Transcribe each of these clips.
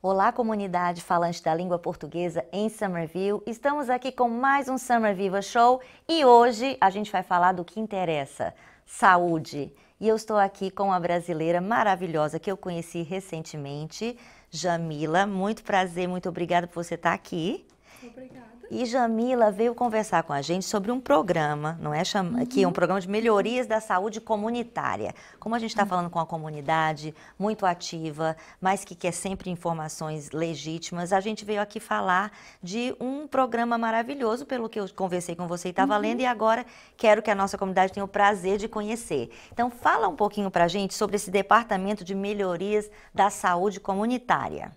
Olá, comunidade falante da língua portuguesa em Summerville. Estamos aqui com mais um Summer Viva Show e hoje a gente vai falar do que interessa, saúde. E eu estou aqui com uma brasileira maravilhosa que eu conheci recentemente, Jamila. Muito prazer, muito obrigada por você estar aqui. Obrigada. E Jamila veio conversar com a gente sobre um programa, não é? Chama, uhum. Que é um uhum. programa de melhorias da saúde comunitária. Como a gente está uhum. falando com a comunidade, muito ativa, mas que quer sempre informações legítimas, a gente veio aqui falar de um programa maravilhoso, pelo que eu conversei com você e estava tá uhum. lendo, e agora quero que a nossa comunidade tenha o prazer de conhecer. Então, fala um pouquinho para a gente sobre esse Departamento de Melhorias da Saúde Comunitária.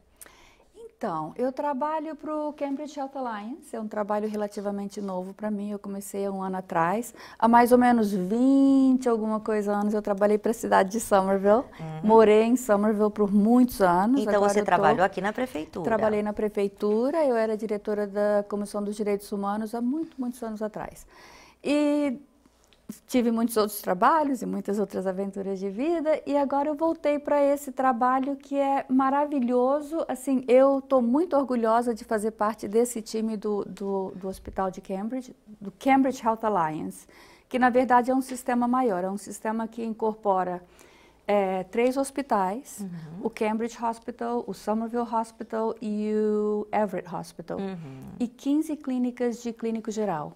Então, eu trabalho para o Cambridge Health Alliance, é um trabalho relativamente novo para mim, eu comecei há um ano atrás. Há mais ou menos 20, alguma coisa, anos, eu trabalhei para a cidade de Somerville, uhum. morei em Somerville por muitos anos. Então Agora você trabalhou aqui na prefeitura? Trabalhei na prefeitura, eu era diretora da Comissão dos Direitos Humanos há muito, muitos anos atrás. E tive muitos outros trabalhos e muitas outras aventuras de vida e agora eu voltei para esse trabalho que é maravilhoso. Assim, eu estou muito orgulhosa de fazer parte desse time do, do, do, Hospital de Cambridge, do Cambridge Health Alliance, que na verdade é um sistema maior, é um sistema que incorpora é, três hospitais, uhum. o Cambridge Hospital, o Somerville Hospital e o Everett Hospital, uhum. e 15 clínicas de clínico geral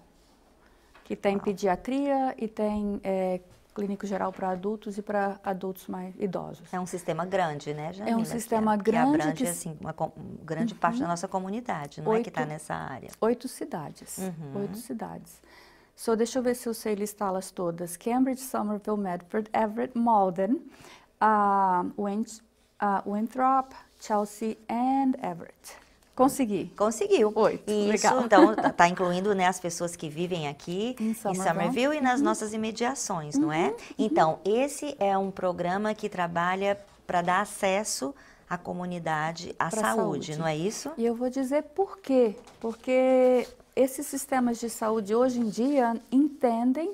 que tem pediatria e tem é, clínico geral para adultos e para adultos mais idosos. É um sistema grande, né, Janina? É um sistema que, grande. Que abrange, assim, uma, grande uhum. parte da nossa comunidade, não oito, é que está nessa área. Oito cidades, uhum. oito cidades. So, deixa eu ver se eu sei listá-las todas. Cambridge, Somerville, Medford, Everett, Malden, uh, Winthrop, Chelsea and Everett. Consegui. Conseguiu. Oito. Isso, Legal. então, está tá incluindo né, as pessoas que vivem aqui em Summerville em Somerville e nas uhum. nossas imediações, não é? Uhum, uhum. Então, esse é um programa que trabalha para dar acesso à comunidade à saúde, saúde, não é isso? E eu vou dizer por quê. Porque esses sistemas de saúde hoje em dia entendem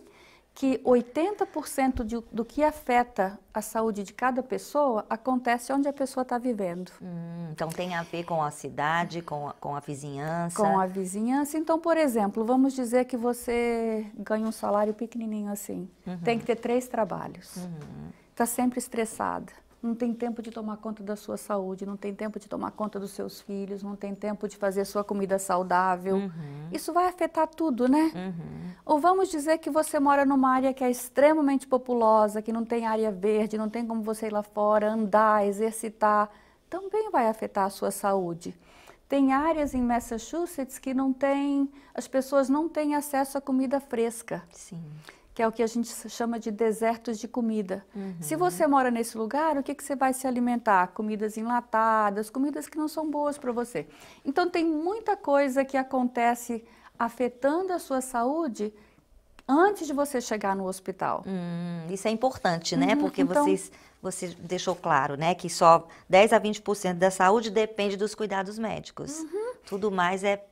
que 80% de, do que afeta a saúde de cada pessoa acontece onde a pessoa está vivendo. Hum, então tem a ver com a cidade, com a, com a vizinhança. Com a vizinhança. Então, por exemplo, vamos dizer que você ganha um salário pequenininho assim. Uhum. Tem que ter três trabalhos. Está uhum. Tá sempre estressada não tem tempo de tomar conta da sua saúde, não tem tempo de tomar conta dos seus filhos, não tem tempo de fazer sua comida saudável. Uhum. Isso vai afetar tudo, né? Uhum. Ou vamos dizer que você mora numa área que é extremamente populosa, que não tem área verde, não tem como você ir lá fora, andar, exercitar, também vai afetar a sua saúde. Tem áreas em Massachusetts que não tem, as pessoas não têm acesso à comida fresca. Sim que é o que a gente chama de desertos de comida. Uhum. Se você mora nesse lugar, o que, que você vai se alimentar? Comidas enlatadas, comidas que não são boas para você. Então, tem muita coisa que acontece afetando a sua saúde antes de você chegar no hospital. Hum, isso é importante, né? Uhum, Porque então... vocês você deixou claro, né, que só 10 a 20% da saúde depende dos cuidados médicos. Uhum. Tudo mais é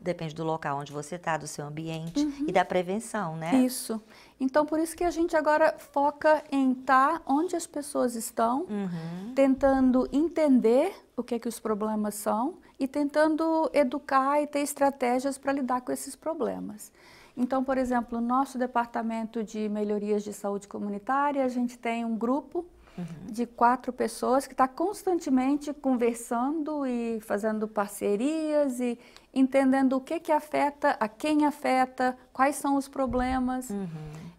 depende do local onde você está, do seu ambiente uhum. e da prevenção, né? Isso. Então, por isso que a gente agora foca em estar tá onde as pessoas estão, uhum. tentando entender o que é que os problemas são e tentando educar e ter estratégias para lidar com esses problemas. Então, por exemplo, no nosso departamento de melhorias de saúde comunitária, a gente tem um grupo Uhum. de quatro pessoas que está constantemente conversando e fazendo parcerias e entendendo o que, que afeta, a quem afeta, quais são os problemas. Uhum.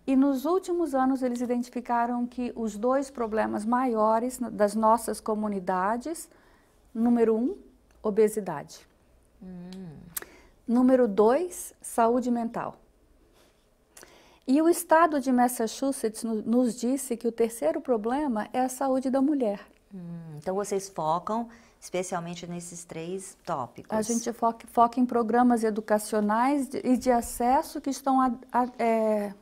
E nos últimos anos eles identificaram que os dois problemas maiores das nossas comunidades, número um, obesidade. Uhum. Número dois, saúde mental. E o estado de Massachusetts nos disse que o terceiro problema é a saúde da mulher. Hum, então vocês focam especialmente nesses três tópicos. A gente foca, foca em programas educacionais de, e de acesso que estão a, a, é,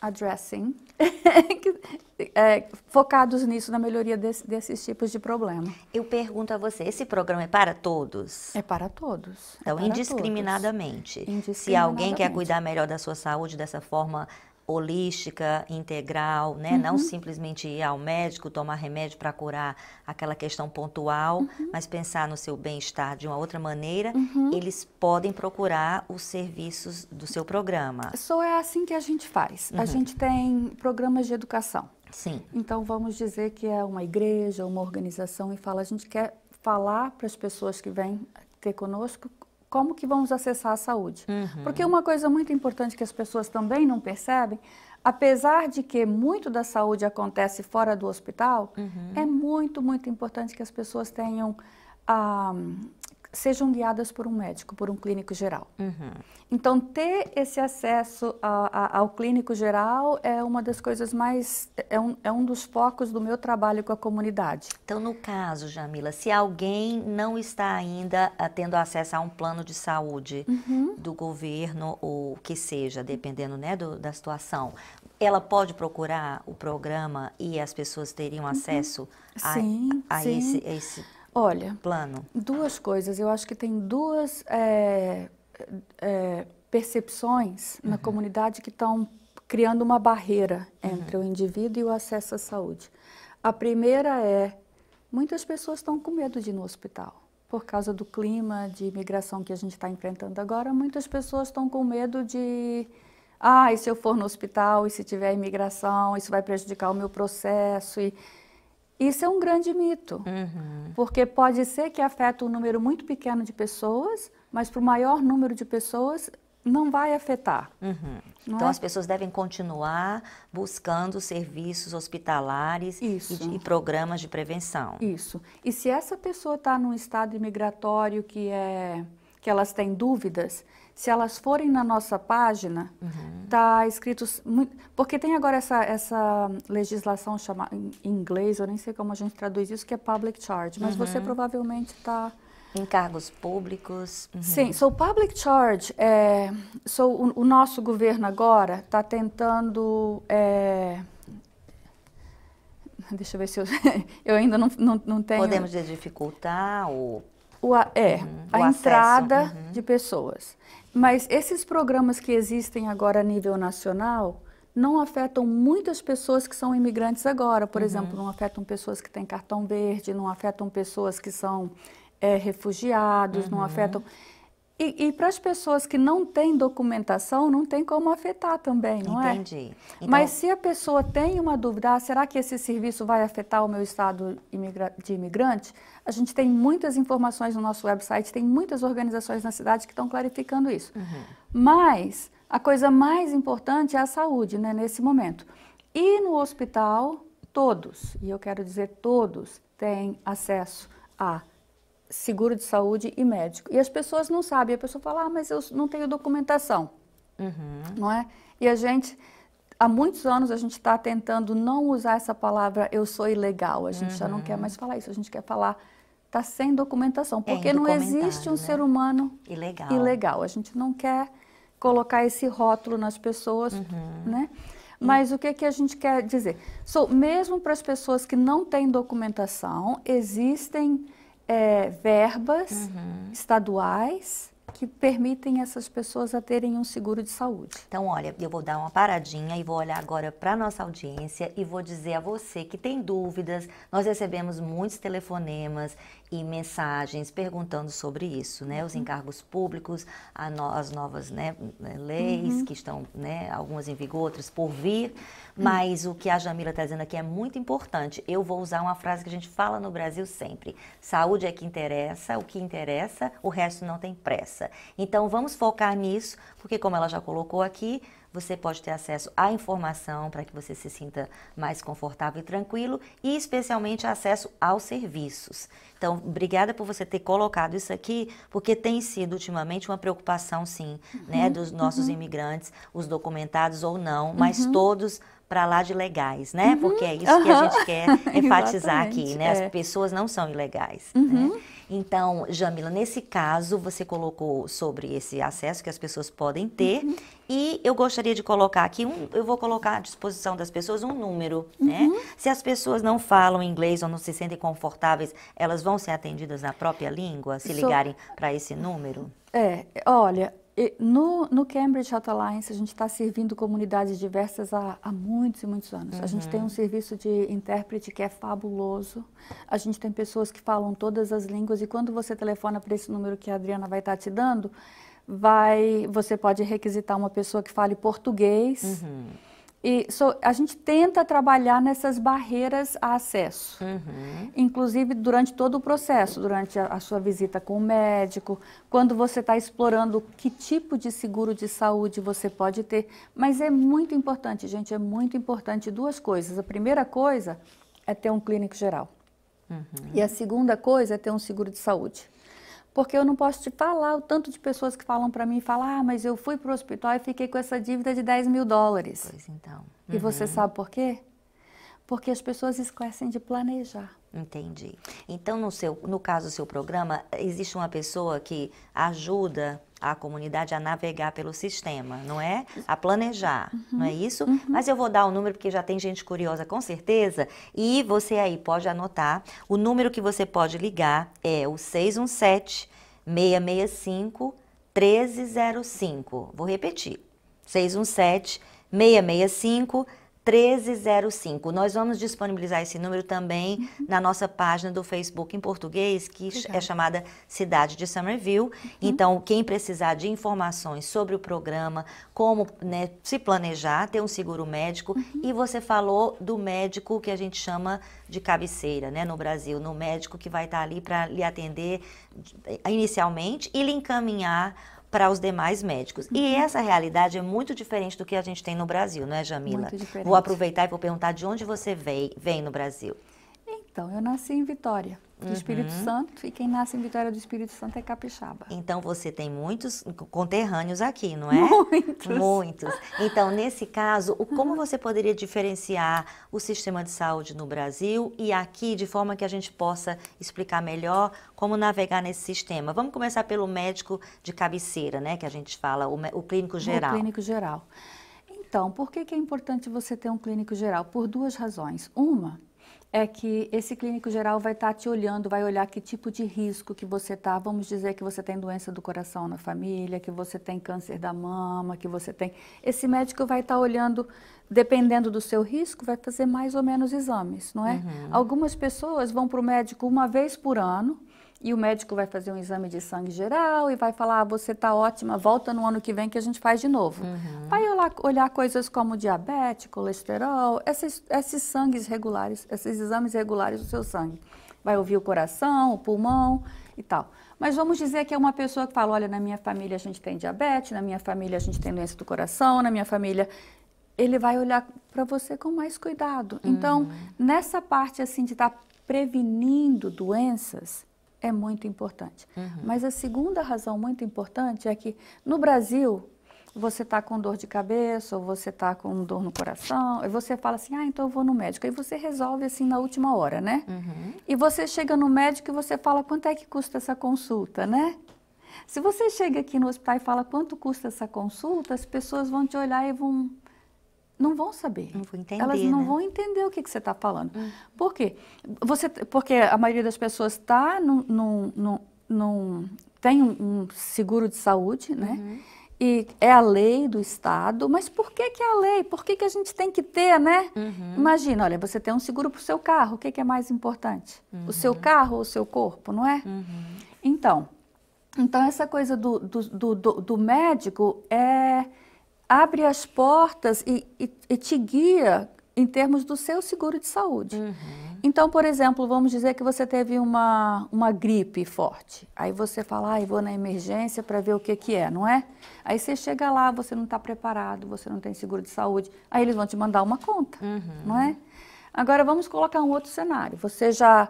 addressing, é, focados nisso, na melhoria desse, desses tipos de problema. Eu pergunto a você, esse programa é para todos? É para todos. É então, é para indiscriminadamente. indiscriminadamente. Se alguém quer cuidar melhor da sua saúde dessa forma holística, integral, né? Uhum. Não simplesmente ir ao médico, tomar remédio para curar aquela questão pontual, uhum. mas pensar no seu bem-estar de uma outra maneira, uhum. eles podem procurar os serviços do seu programa. Só é assim que a gente faz. A uhum. gente tem programas de educação. Sim. Então vamos dizer que é uma igreja, uma organização e fala, a gente quer falar para as pessoas que vêm ter conosco como que vamos acessar a saúde. Uhum. Porque uma coisa muito importante que as pessoas também não percebem, apesar de que muito da saúde acontece fora do hospital, uhum. é muito, muito importante que as pessoas tenham a, ah, sejam guiadas por um médico, por um clínico geral. Uhum. Então, ter esse acesso a, a, ao clínico geral é uma das coisas mais. É um, é um dos focos do meu trabalho com a comunidade. Então, no caso, Jamila, se alguém não está ainda ah, tendo acesso a um plano de saúde uhum. do governo ou que seja, dependendo né, do, da situação, ela pode procurar o programa e as pessoas teriam uhum. acesso uhum. a, sim, a, a sim. esse, esse Olha, plano? Duas coisas. Eu acho que tem duas é, é, percepções uhum. na comunidade que estão criando uma barreira uhum. entre uhum. o indivíduo e o acesso à saúde. A primeira é muitas pessoas estão com medo de ir no hospital. Por causa do clima de imigração que a gente está enfrentando agora, muitas pessoas estão com medo de. Ah, e se eu for no hospital, e se tiver imigração, isso vai prejudicar o meu processo. E isso é um grande mito, uhum. porque pode ser que afeta um número muito pequeno de pessoas, mas para o maior número de pessoas não vai afetar. Uhum. Não então é? as pessoas devem continuar buscando serviços hospitalares e, e, programas de prevenção. Isso. E se essa pessoa está num estado imigratório que é que elas têm dúvidas, se elas forem na nossa página, está uhum. Tá escrito. Porque tem agora essa, essa legislação chama, em inglês, eu nem sei como a gente traduz isso, que é public charge, mas uhum. você provavelmente está. Em cargos públicos. Uhum. Sim, so public charge, é, so, o, o nosso governo agora está tentando. É, deixa eu ver se eu, eu ainda não, não, não tenho. Podemos dificultar ou o, é, uhum. a o entrada uhum. de pessoas. Mas esses programas que existem agora a nível nacional não afetam muitas pessoas que são imigrantes agora. Por uhum. exemplo, não afetam pessoas que têm cartão verde, não afetam pessoas que são é, refugiados, não uhum. afetam. E, e para as pessoas que não têm documentação, não tem como afetar também, não Entendi. é? Entendi. Então Mas se a pessoa tem uma dúvida, ah, será que esse serviço vai afetar o meu estado de imigrante? A gente tem muitas informações no nosso website, tem muitas organizações na cidade que estão clarificando isso. Uhum. Mas a coisa mais importante é a saúde, né, nesse momento. E no hospital, todos, e eu quero dizer todos, têm acesso a seguro de saúde e médico. E as pessoas não sabem. A pessoa fala, ah, mas eu não tenho documentação. Uhum. Não é? E a gente, há muitos anos, a gente está tentando não usar essa palavra eu sou ilegal. A gente uhum. já não quer uhum. mais falar isso. A gente quer falar está sem documentação. É Porque é não existe um né? ser humano ilegal. ilegal. A gente não quer colocar esse rótulo nas pessoas, uhum. né? Mas o que, que a gente quer dizer? So, mesmo para as pessoas que não têm documentação, existem é, verbas uhum. estaduais que permitem essas pessoas a terem um seguro de saúde. Então, olha, eu vou dar uma paradinha e vou olhar agora para nossa audiência e vou dizer a você que tem dúvidas. Nós recebemos muitos telefonemas e mensagens perguntando sobre isso, né? Os uhum. encargos públicos, no, as novas né, né, leis uhum. que estão, né, algumas em vigor, outras por vir. Hum. Mas uhum. o que a Jamila está dizendo aqui é muito importante. Eu vou usar uma frase que a gente fala no Brasil sempre: saúde é que interessa, o que interessa, o resto não tem pressa. Então vamos focar nisso, porque como ela já colocou aqui, você pode ter acesso à informação para que você se sinta mais confortável e tranquilo e especialmente acesso aos serviços. Então, obrigada por você ter colocado isso aqui, porque tem sido ultimamente uma preocupação, sim, né, uhum, né, dos nossos uhum. imigrantes, os documentados ou não, mas uhum. todos para lá de legais, né? Uhum. Porque é isso que a gente quer enfatizar aqui, né? É. As pessoas não são ilegais. Né? Uhum. Então, Jamila, nesse caso, você colocou sobre esse acesso que as pessoas podem ter uhum. e eu gostaria de colocar aqui, um, eu vou colocar à disposição das pessoas um número, né? Uhum. Se as pessoas não falam inglês ou não se sentem confortáveis, elas vão ser atendidas na própria língua se ligarem so... para esse número? É, olha, no, no, Cambridge Hotline, Alliance, a gente está servindo comunidades diversas há, há, muitos e muitos anos. Uhum. A gente tem uhum. um serviço de intérprete que é fabuloso. A gente tem pessoas que falam todas as línguas. E quando você telefona para esse número que a Adriana vai estar tá te dando, vai, você pode requisitar uma pessoa que fale português. Uhum e so, a gente tenta trabalhar nessas barreiras a acesso, uhum. inclusive durante todo o processo, durante a, a sua visita com o médico, quando você está explorando que tipo de seguro de saúde você pode ter. Mas é muito importante, gente, é muito importante duas coisas. A primeira coisa é ter um clínico geral. Uhum. E a segunda coisa é ter um seguro de saúde porque eu não posso te falar o tanto de pessoas que falam para mim, falam, ah, mas eu fui para o hospital e fiquei com essa dívida de 10 mil dólares. Pois então. Uhum. E você uhum. sabe por quê? Porque as pessoas esquecem de planejar. Entendi. Então, no, seu, no caso do seu programa, existe uma pessoa que ajuda a comunidade a navegar pelo sistema, não é? A planejar, uhum, não é isso? Uhum. Mas eu vou dar o número porque já tem gente curiosa com certeza. E você aí pode anotar. O número que você pode ligar é o 617 665 1305. Vou repetir. 617 665 1305. 1305. Nós vamos disponibilizar esse número também uhum. na nossa página do Facebook em português, que é chamada Cidade de Somerville. Uhum. Então, quem precisar de informações sobre o programa, como né, se planejar, ter um seguro médico. Uhum. E você falou do médico que a gente chama de cabeceira, né, no Brasil, no médico que vai estar ali para lhe atender inicialmente e lhe encaminhar para os demais médicos. Uhum. E essa realidade é muito diferente do que a gente tem no Brasil, não é, Jamila? Muito diferente. Vou aproveitar e vou perguntar de onde você veio, vem no Brasil. Então, eu nasci em Vitória do uhum. Espírito Santo e quem nasce em Vitória do Espírito Santo é capixaba. Então você tem muitos conterrâneos aqui, não é? Muitos. Muitos. Então, nesse caso, como uhum. você poderia diferenciar o sistema de saúde no Brasil e aqui de forma que a gente possa explicar melhor como navegar nesse sistema? Vamos começar pelo médico de cabeceira, né, que a gente fala, o, o clínico geral. O clínico geral. Então, por que, que é importante você ter um clínico geral? Por duas razões. Uma, é que esse clínico geral vai estar tá te olhando, vai olhar que tipo de risco que você está. Vamos dizer que você tem doença do coração na família, que você tem câncer da mama, que você tem. Esse médico vai estar tá olhando, dependendo do seu risco, vai fazer mais ou menos exames, não é? Uhum. Algumas pessoas vão para o médico uma vez por ano e o médico vai fazer um exame de sangue geral e vai falar: ah, você está ótima, volta no ano que vem que a gente faz de novo. Uhum. Vai olhar, olhar, coisas como diabetes, colesterol, esses, esses sangues regulares, esses exames regulares do seu sangue. Vai ouvir o coração, o pulmão e tal. Mas vamos dizer que é uma pessoa que fala: olha, na minha família a gente tem diabetes, na minha família a gente tem doença do coração, na minha família ele vai olhar para você com mais cuidado. Então, uhum. nessa parte assim de estar tá prevenindo doenças, é muito importante. Uhum. Mas a segunda razão muito importante é que no Brasil você está com dor de cabeça ou você está com dor no coração, e você fala assim, ah, então eu vou no médico. Aí você resolve assim na última hora, né? Uhum. E você chega no médico e você fala, quanto é que custa essa consulta, né? Se você chega aqui no hospital e fala quanto custa essa consulta, as pessoas vão te olhar e vão não vão saber. Não vão entender. Elas não né? vão entender o que, que você está falando. Uhum. Por quê? Você, porque a maioria das pessoas está num, num, num, tem um, seguro de saúde, né? Uhum. E é a lei do Estado, mas por que, que é a lei? Por que, que a gente tem que ter, né? Uhum. Imagina, olha, você tem um seguro para o seu carro, o que, que é mais importante? O seu uhum. carro ou o seu corpo, não é? Uhum. Então, então essa coisa do, do, do, do médico é abre as portas e, e, e te guia em termos do seu seguro de saúde. Uhum. Então, por exemplo, vamos dizer que você teve uma, uma gripe forte. Aí você fala, ah, eu vou na emergência para ver o que, que é, não é? Aí você chega lá, você não está preparado, você não tem seguro de saúde. Aí eles vão te mandar uma conta, uhum. não é? Agora vamos colocar um outro cenário. Você já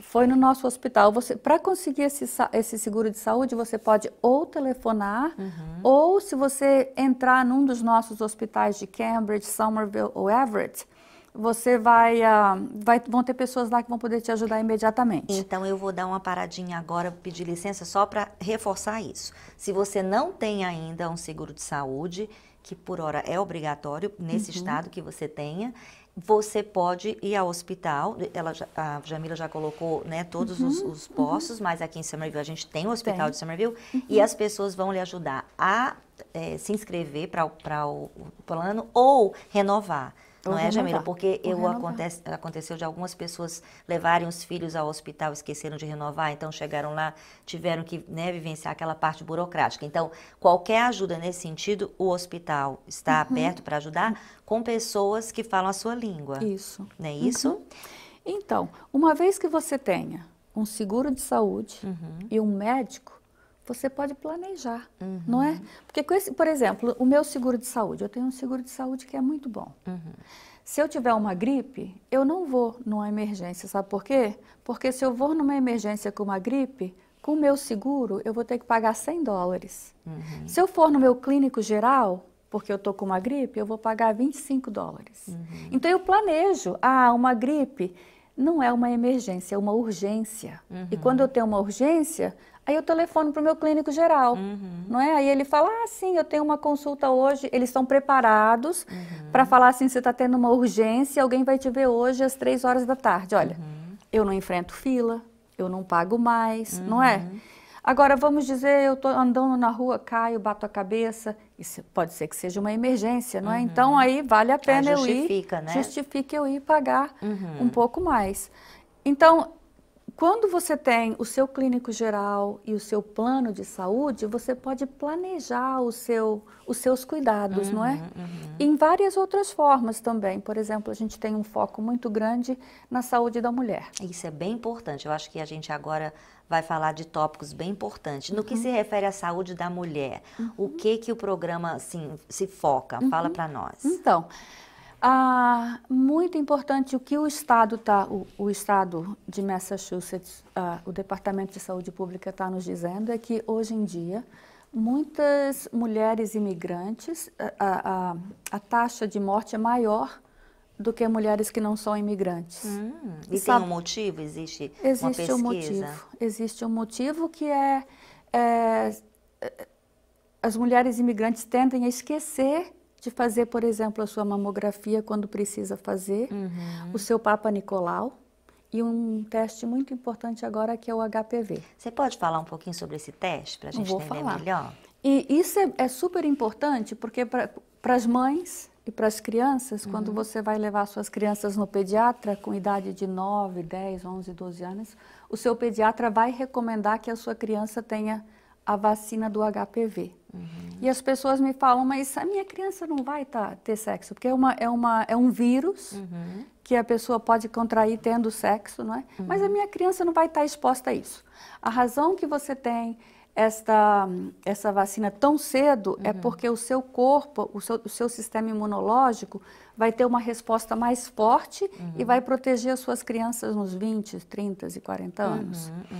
foi no nosso hospital. Você, para conseguir esse, esse seguro de saúde, você pode ou telefonar, uhum. ou se você entrar num dos nossos hospitais de Cambridge, Somerville ou Everett, você vai, uh, vai, vão ter pessoas lá que vão poder te ajudar imediatamente. Então eu vou dar uma paradinha agora, pedir licença só para reforçar isso. Se você não tem ainda um seguro de saúde, que por hora é obrigatório nesse uhum. estado que você tenha, você pode ir ao hospital. Ela, a Jamila já colocou né, todos uhum, os, os, uhum. postos, uhum. mas aqui em Somerville a gente tem o hospital tem. de Somerville uhum. e as pessoas vão lhe ajudar a é, se inscrever para o plano ou renovar não é, Jamila? Porque eu acontece, aconteceu de algumas pessoas levarem os filhos ao hospital, esqueceram de renovar, então chegaram lá, tiveram que né, vivenciar aquela parte burocrática. Então, qualquer ajuda nesse sentido, o hospital está uhum. aberto para ajudar com pessoas que falam a sua língua. Isso. Não é isso? Uhum. Então, uma vez que você tenha um seguro de saúde uhum. e um médico, você pode planejar, uhum. não é? Porque, esse, por exemplo, o meu seguro de saúde, eu tenho um seguro de saúde que é muito bom. Uhum. Se eu tiver uma gripe, eu não vou numa emergência, sabe por quê? Porque se eu vou numa emergência com uma gripe, com o meu seguro, eu vou ter que pagar 100 dólares. Uhum. Se eu for no meu clínico geral, porque eu tô com uma gripe, eu vou pagar 25 dólares. Uhum. Então eu planejo, ah, uma gripe não é uma emergência, é uma urgência. E uhum. quando eu tenho uma urgência, Aí eu telefono para o meu clínico geral, uhum. não é? Aí ele fala, ah, sim, eu tenho uma consulta hoje. Eles estão preparados uhum. para falar assim, você está tendo uma urgência, alguém vai te ver hoje às três horas da tarde. Olha, uhum. eu não enfrento fila, eu não pago mais, não é? Uhum. Agora, vamos dizer, eu estou andando na rua, caio, bato a cabeça, isso pode ser que seja uma emergência, não é? Uhum. Então, aí vale a pena ah, eu ir. Justifica, né? Justifica eu ir pagar uhum. um pouco mais. Então, quando você tem o seu clínico geral e o seu plano de saúde, você pode planejar o seu, os seus cuidados, uhum, não é? Uhum, uhum. Em várias outras formas também. Por exemplo, a gente tem um foco muito grande na saúde da mulher. Isso é bem importante. Eu acho que a gente agora vai falar de tópicos bem importantes. No uhum. que se uhum. refere à saúde da mulher, o uhum. que que o programa assim, se foca? Fala para nós. Então, ah, muito importante o que o Estado tá, o, o Estado de Massachusetts, ah, o Departamento de Saúde Pública está nos dizendo é que hoje em dia muitas mulheres imigrantes, a, a, a taxa de morte é maior do que mulheres que não são imigrantes. Hum, e Sabe? tem um motivo? Existe, existe uma pesquisa? Um motivo, existe um motivo que é, é as mulheres imigrantes tendem a esquecer de fazer, por exemplo, a sua mamografia quando precisa fazer, uhum. o seu Papa Nicolau e um teste muito importante agora que é o HPV. Você pode falar um pouquinho sobre esse teste para a gente Vou entender falar. melhor? E isso é, é super importante porque para as mães e para as crianças, uhum. quando você vai levar suas crianças no pediatra com idade de 9, 10, 11, 12 anos, o seu pediatra vai recomendar que a sua criança tenha a vacina do HPV. Uhum. E as pessoas me falam, mas a minha criança não vai tá, ter sexo, porque é, uma, é, uma, é um vírus uhum. que a pessoa pode contrair tendo sexo, não é? Uhum. Mas a minha criança não vai estar tá exposta a isso. A razão que você tem esta, essa vacina tão cedo é uhum. porque o seu corpo, o seu, o seu sistema imunológico vai ter uma resposta mais forte e uhum. vai proteger as suas crianças nos 20, 30 e 40 anos. Uhum,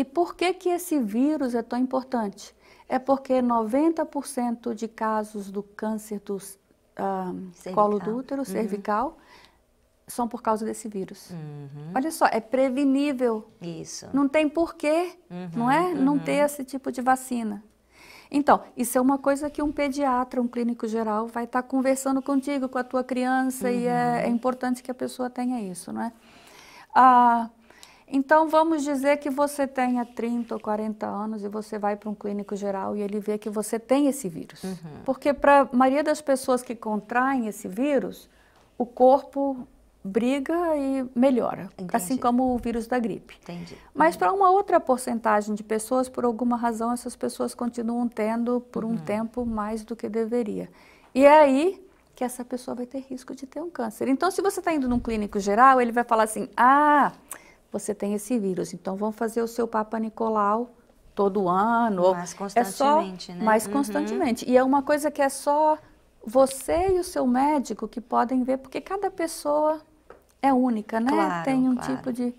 e por que, que esse vírus é tão importante? É porque 90% de casos do câncer do ah, colo do útero, uhum. cervical, são por causa desse vírus. Uhum. Olha só, é prevenível. Isso. Não tem porquê, uhum, não é? Não uhum. ter esse tipo de vacina. Então, isso é uma coisa que um pediatra, um clínico geral, vai estar tá conversando contigo, com a tua criança, uhum. e é, é importante que a pessoa tenha isso, não é? Ah, então, vamos dizer que você tenha 30 ou 40 anos e você vai para um clínico geral e ele vê que você tem esse vírus. Uhum. Porque para a maioria das pessoas que contraem esse vírus, o corpo briga e melhora, Entendi. assim como o vírus da gripe. Entendi. Mas para uhum. uma outra porcentagem de pessoas, por alguma razão, essas pessoas continuam tendo por uhum. um tempo mais do que deveria. E é aí que essa pessoa vai ter risco de ter um câncer. Então, se você está indo num clínico geral, ele vai falar assim: ah você tem esse vírus. Então, vão fazer o seu Papa Nicolau todo ano. Mais constantemente, é só, né? Mais uhum. constantemente. E é uma coisa que é só você e o seu médico que podem ver, porque cada pessoa é única, né? Claro, tem um claro. tipo de...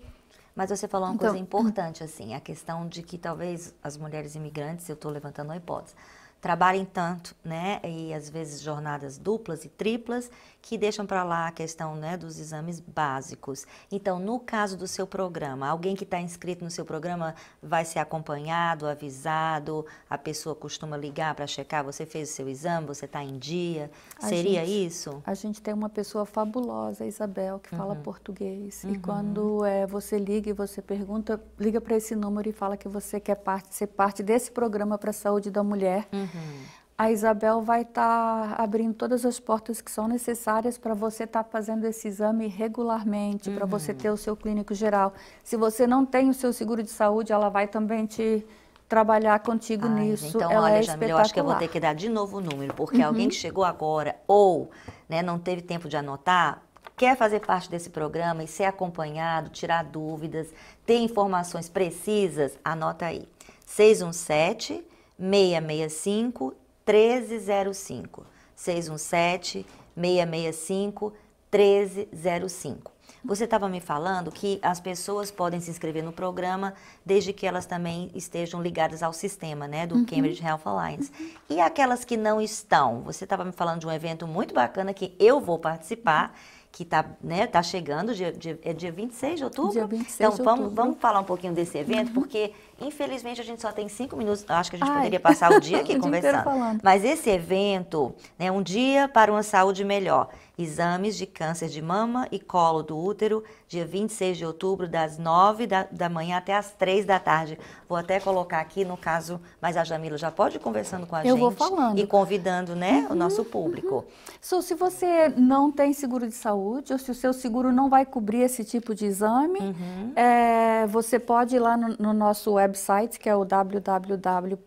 Mas você falou uma então, coisa importante, assim, a questão de que talvez as mulheres imigrantes, eu estou levantando a hipótese, trabalhem tanto, né? E às vezes jornadas duplas e triplas, que deixam para lá a questão né, dos exames básicos. Então, no caso do seu programa, alguém que está inscrito no seu programa vai ser acompanhado, avisado, a pessoa costuma ligar para checar, você fez o seu exame, você está em dia, a seria gente, isso? A gente tem uma pessoa fabulosa, a Isabel, que fala uhum. português, uhum. e quando é, você liga e você pergunta, liga para esse número e fala que você quer parte, ser parte desse programa para a saúde da mulher, uhum a Isabel vai estar tá abrindo todas as portas que são necessárias para você estar tá fazendo esse exame regularmente, uhum. para você ter o seu clínico geral. Se você não tem o seu seguro de saúde, ela vai também te trabalhar contigo ah, nisso. Então, ela olha, é Jamila, eu acho que eu vou ter que dar de novo o número, porque uhum. alguém que chegou agora ou né, não teve tempo de anotar, quer fazer parte desse programa e ser acompanhado, tirar dúvidas, ter informações precisas, anota aí. 617 665 1305. 617 665 1305. Você estava me falando que as pessoas podem se inscrever no programa desde que elas também estejam ligadas ao sistema, né, do uhum. Cambridge Health Alliance. Uhum. E aquelas que não estão? Você estava me falando de um evento muito bacana que eu vou participar. Uhum que está né, tá chegando, dia, dia, é dia 26 de outubro? Dia 26 então, de vamos, outubro. vamos falar um pouquinho desse evento, uhum. porque, infelizmente, a gente só tem cinco minutos, acho que a gente Ai. poderia passar o dia aqui o conversando. Dia Mas esse evento, né, um dia para uma saúde melhor, exames de câncer de mama e colo do útero, dia 26 de outubro, das 9 da, da manhã até as 3 da tarde. Vou até colocar aqui no caso, mas a Jamila já pode ir conversando com a Eu gente. Eu vou falando. E convidando, né, uhum, o nosso uhum. público. Uhum. So, se você não tem seguro de saúde, ou se o seu seguro não vai cobrir esse tipo de exame, uhum. é, você pode ir lá no, no nosso website, que é o www.challiance.org.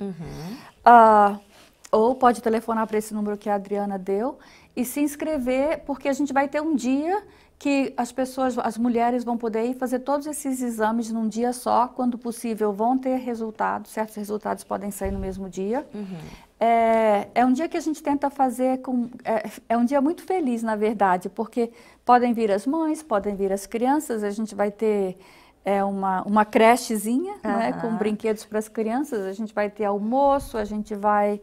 Uhum. Uh, ou pode telefonar para esse número que a Adriana deu e se inscrever, porque a gente vai ter um dia que as pessoas, as mulheres vão poder ir fazer todos esses exames num dia só, quando possível vão ter resultados, certos resultados podem sair no mesmo dia. Uhum. É, é, um dia que a gente tenta fazer com. É, é, um dia muito feliz, na verdade, porque podem vir as mães, podem vir as crianças, a gente vai ter é, uma, uma crechezinha, uhum. né, com brinquedos para as crianças, a gente vai ter almoço, a gente vai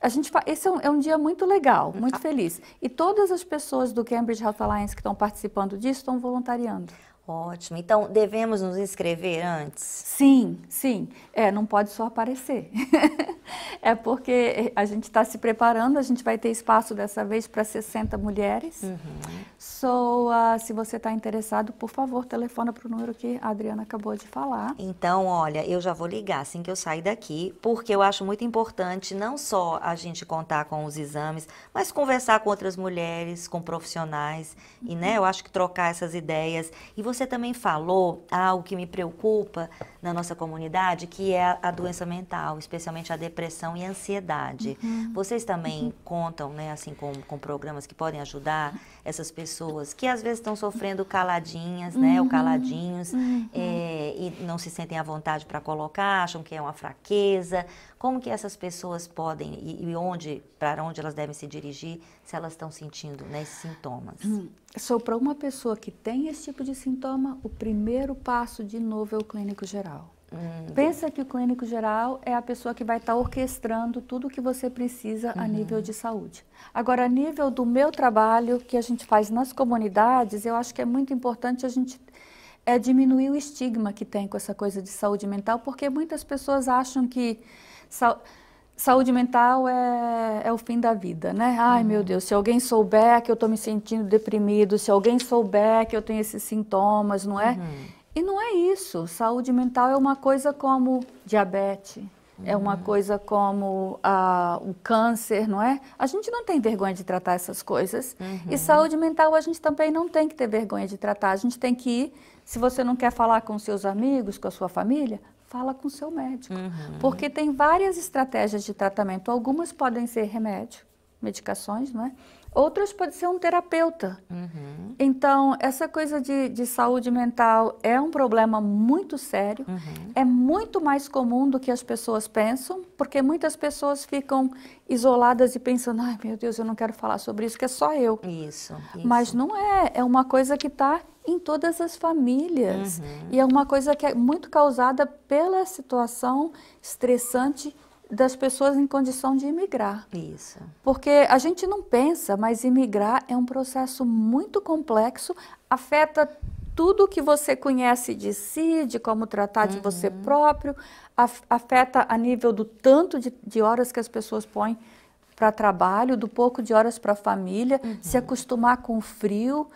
a gente esse é um, é um, dia muito legal, uhum. muito feliz. E todas as pessoas do Cambridge Health Alliance que estão participando disso estão voluntariando. Ótimo. Então, devemos nos inscrever antes? Sim, sim. É, não pode só aparecer. é porque a gente está se preparando, a gente vai ter espaço dessa vez para 60 mulheres. Uhum. So, uh, se você está interessado, por favor, telefona para o número que a Adriana acabou de falar. Então, olha, eu já vou ligar assim que eu sair daqui, porque eu acho muito importante não só a gente contar com os exames, mas conversar com outras mulheres, com profissionais. Uhum. E, né, uhum. eu acho que trocar essas ideias. E você também falou algo que me preocupa na nossa comunidade, que é a doença mental, especialmente a depressão e a ansiedade. Uhum. Vocês também uhum. contam, né, assim, com, com programas que podem ajudar essas pessoas que às vezes estão sofrendo caladinhas, né, uhum. ou caladinhos, é, e não se sentem à vontade para colocar, acham que é uma fraqueza. Como que essas pessoas podem e, e onde, para onde elas devem se dirigir se elas estão sentindo né, esses sintomas? Hum. Só para uma pessoa que tem esse tipo de sintoma, o primeiro passo de novo é o clínico geral. Hum. Pensa que o clínico geral é a pessoa que vai estar tá orquestrando tudo o que você precisa uhum. a nível de saúde. Agora, a nível do meu trabalho que a gente faz nas comunidades, eu acho que é muito importante a gente é, diminuir o estigma que tem com essa coisa de saúde mental, porque muitas pessoas acham que Saúde mental é, é o fim da vida, né? Ai, meu uhum. Deus, se alguém souber que eu estou me sentindo deprimido, se alguém souber que eu tenho esses sintomas, não é? Uhum. E não é isso. Saúde mental é uma coisa como diabetes, uhum. é uma uhum. coisa como ah, o câncer, não é? A gente não tem vergonha de tratar essas coisas. E uhum. saúde mental a gente também não tem que ter vergonha de tratar. A gente tem que ir se você não quer falar com seus amigos, com a sua família, fala com seu médico. Uhum. Porque tem várias estratégias de tratamento. Algumas podem ser remédio, medicações, não é? Outras pode ser um terapeuta. Uhum. Então, essa coisa de, de, saúde mental é um problema muito sério. Uhum. É muito mais comum do que as pessoas pensam, porque muitas pessoas ficam isoladas e pensando: ai meu Deus, eu não quero falar sobre isso, que é só eu. Isso. isso. Mas não é. É uma coisa que está em todas as famílias. Uhum. E é uma coisa que é muito causada pela situação estressante das pessoas em condição de imigrar. Isso. Porque a gente não pensa, mas imigrar é um processo muito complexo, afeta tudo que você conhece de si, de como tratar uhum. de você uhum. próprio, afeta a nível do tanto de, de horas que as pessoas põem para trabalho, do pouco de horas para família, uhum. se acostumar com o frio.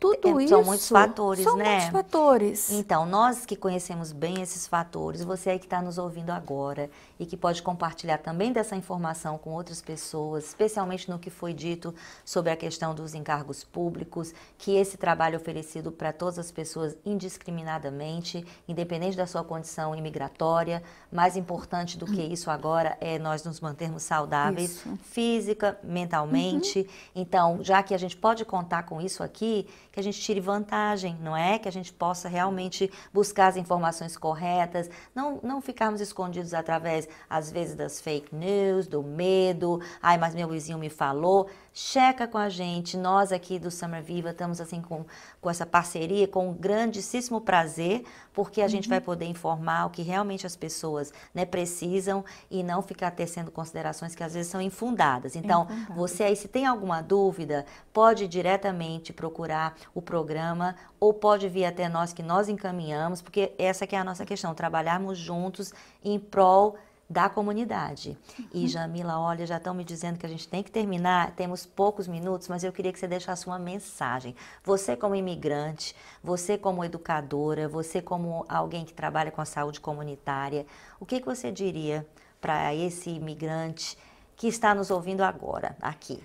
Tudo isso. É, são muitos fatores, são né? São muitos fatores. Então, nós que conhecemos bem esses fatores, você aí que está nos ouvindo agora e que pode compartilhar também dessa informação com outras pessoas, especialmente no que foi dito sobre a questão dos encargos públicos, que esse trabalho é oferecido para todas as pessoas indiscriminadamente, independente da sua condição imigratória. Mais importante do que uhum. isso agora é nós nos mantermos saudáveis, isso. física, mentalmente. Uhum. Então, já que a gente pode contar com isso aqui, que a gente tire vantagem, não é? Que a gente possa realmente buscar as informações corretas, não, não ficarmos escondidos através, às vezes, das fake news, do medo, ai, mas meu vizinho me falou checa com a gente. Nós aqui do Summer Viva estamos assim com, com essa parceria, com um grandíssimo prazer, porque a uhum. gente vai poder informar o que realmente as pessoas né, precisam e não ficar tecendo considerações que às vezes são infundadas. Então, é você aí, se tem alguma dúvida, pode diretamente procurar o programa ou pode vir até nós que nós encaminhamos, porque essa que é a nossa questão, trabalharmos juntos em prol da comunidade. E uhum. Jamila, olha, já estão me dizendo que a gente tem que terminar, temos poucos minutos, mas eu queria que você deixasse uma mensagem. Você como imigrante, você como educadora, você como alguém que trabalha com a saúde comunitária, o que, que você diria para esse imigrante que está nos ouvindo agora, aqui?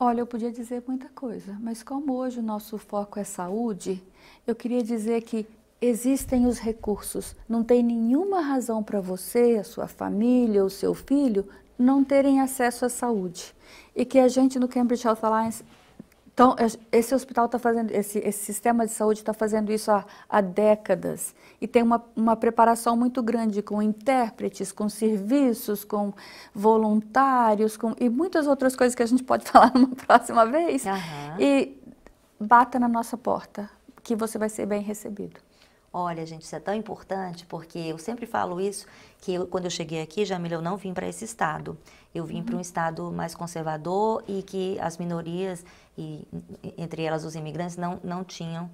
Olha, eu podia dizer muita coisa, mas como hoje o nosso foco é saúde, eu queria dizer que existem os recursos. Não tem nenhuma razão para você, a sua família ou seu filho não terem acesso à saúde. E que a gente no Cambridge Health Alliance, então, esse hospital está fazendo, esse, esse, sistema de saúde está fazendo isso há, há décadas e tem uma, uma preparação muito grande com intérpretes, com serviços, com voluntários, com, e muitas outras coisas que a gente pode falar numa próxima vez. Uhum. E bata na nossa porta, que você vai ser bem recebido. Olha, gente, isso é tão importante porque eu sempre falo isso, que eu, quando eu cheguei aqui, Jamila, eu não vim para esse estado. Eu vim uhum. para um estado mais conservador e que as minorias, e entre elas os imigrantes, não, não tinham,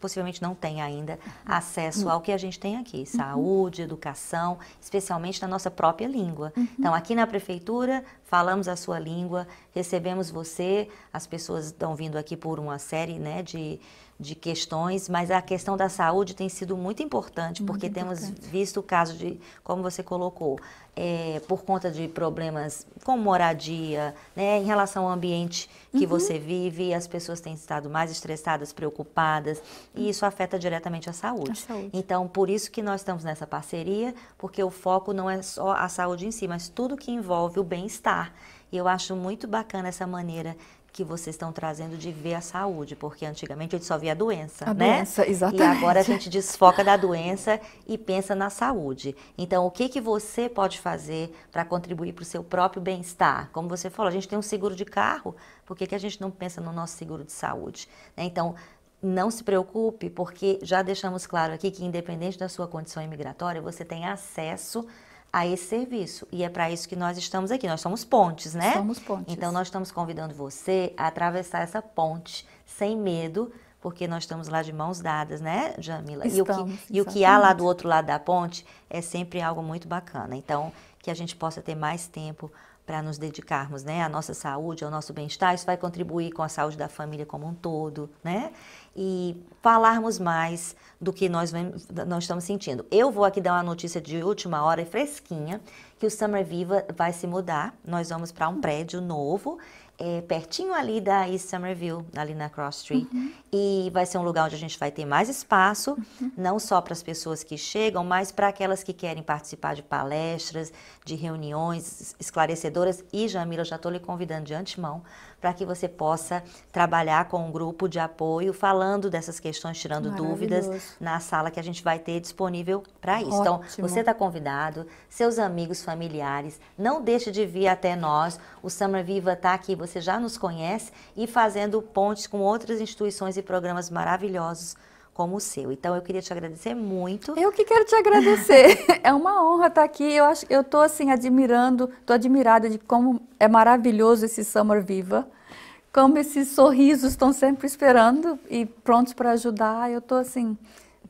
possivelmente não têm ainda, uhum. acesso uhum. ao que a gente tem aqui. Uhum. Saúde, educação, especialmente na nossa própria língua. Uhum. Então, aqui na prefeitura, falamos a sua língua, recebemos você, as pessoas estão vindo aqui por uma série né, de de questões, mas a questão da saúde tem sido muito importante, muito porque importante. temos visto o caso de, como você colocou, é, por conta de problemas com moradia, né, em relação ao ambiente que uhum. você vive, as pessoas têm estado mais estressadas, preocupadas, e isso afeta diretamente a saúde. a saúde. Então, por isso que nós estamos nessa parceria, porque o foco não é só a saúde em si, mas tudo que envolve o bem-estar. E eu acho muito bacana essa maneira que vocês estão trazendo de ver a saúde, porque antigamente a gente só via a doença, a né? Doença, exatamente. E agora a gente desfoca da doença e pensa na saúde. Então, o que que você pode fazer para contribuir para o seu próprio bem-estar? Como você falou, a gente tem um seguro de carro, por que, que a gente não pensa no nosso seguro de saúde? Né? Então, não se preocupe, porque já deixamos claro aqui que, independente da sua condição imigratória, você tem acesso a esse serviço. E é para isso que nós estamos aqui. Nós somos pontes, né? Somos pontes. Então nós estamos convidando você a atravessar essa ponte sem medo, porque nós estamos lá de mãos dadas, né, Jamila? Estamos, e o que, e o que há lá do outro lado da ponte é sempre algo muito bacana. Então, que a gente possa ter mais tempo para nos dedicarmos né, à nossa saúde, ao nosso bem-estar. Isso vai contribuir com a saúde da família como um todo, né? E falarmos mais do que nós, nós estamos sentindo. Eu vou aqui dar uma notícia de última hora e fresquinha, que o Summer Viva vai se mudar. Nós vamos para um prédio novo é, pertinho ali da East Somerville, ali na Cross Street. Uhum. E vai ser um lugar onde a gente vai ter mais espaço, uhum. não só para as pessoas que chegam, mas para aquelas que querem participar de palestras, de reuniões esclarecedoras. E, Jamila, já estou lhe convidando de antemão para que você possa trabalhar com um grupo de apoio, falando dessas questões, tirando dúvidas na sala que a gente vai ter disponível para isso. Então, Ótimo. Então, você está convidado, seus amigos, familiares, não deixe de vir até nós. O Summer Viva está aqui, você já nos conhece e fazendo pontes com outras instituições e programas maravilhosos como o seu. Então eu queria te agradecer muito. Eu que quero te agradecer. é uma honra estar aqui. Eu acho, eu tô assim admirando, tô admirada de como é maravilhoso esse Summer Viva. Como esses sorrisos estão sempre esperando e prontos para ajudar. Eu tô assim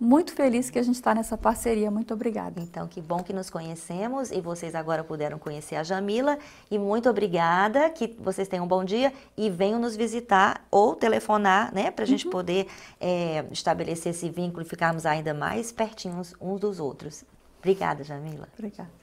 muito feliz que a gente está nessa parceria. Muito obrigada. Então, que bom que nos conhecemos e vocês agora puderam conhecer a Jamila. E muito obrigada, que vocês tenham um bom dia e venham nos visitar ou telefonar, né, para a gente uhum. poder é, estabelecer esse vínculo e ficarmos ainda mais pertinhos uns dos outros. Obrigada, Jamila. Obrigada.